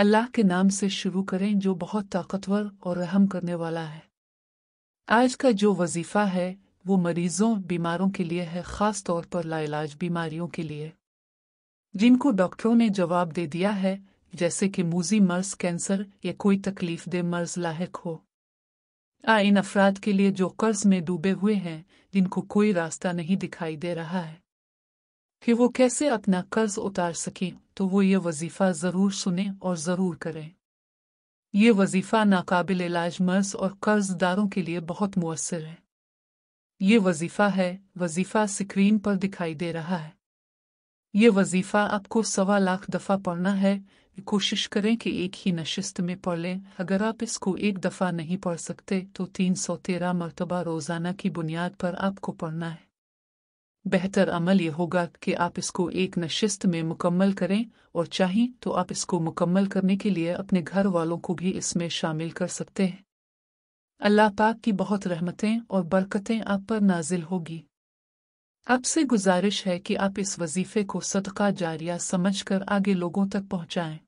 अल्लाह के नाम से शुरू करें जो बहुत ताकतवर और रहम करने वाला है आज का जो वजीफ़ा है वो मरीजों बीमारों के लिए है ख़ास तौर पर लाइलाज बीमारियों के लिए जिनको डॉक्टरों ने जवाब दे दिया है जैसे कि मूजी मर्ज कैंसर या कोई तकलीफ दे मर्ज लाक हो आ इन अफराद के लिए जो कर्ज में डूबे हुए हैं जिनको कोई रास्ता नहीं दिखाई दे रहा है कि वो कैसे अपना कर्ज उतार सकें तो वो ये वजीफ़ा ज़रूर सुने और ज़रूर करें ये वजीफ़ा नाकाबिल इलाज मर्ज और कर्जदारों के लिए बहुत मؤसर है ये वजीफ़ा है वजीफ़ा स्क्रीन पर दिखाई दे रहा है ये वजीफ़ा आपको सवा लाख दफ़ा पढ़ना है कोशिश करें कि एक ही नशिस्त में पढ़ लें अगर आप इसको एक दफ़ा नहीं पढ़ सकते तो तीन सौ तेरह मरतबा रोज़ाना की बुनियाद पर आपको पढ़ना है बेहतर अमल ये होगा कि आप इसको एक नशिस्त में मुकम्मल करें और चाहें तो आप इसको मुकम्मल करने के लिए अपने घर वालों को भी इसमें शामिल कर सकते हैं अल्लाह पाक की बहुत रहमतें और बरकतें आप पर नाजिल होगी आपसे गुजारिश है कि आप इस वजीफे को सदका जारिया समझकर आगे लोगों तक पहुँचाएं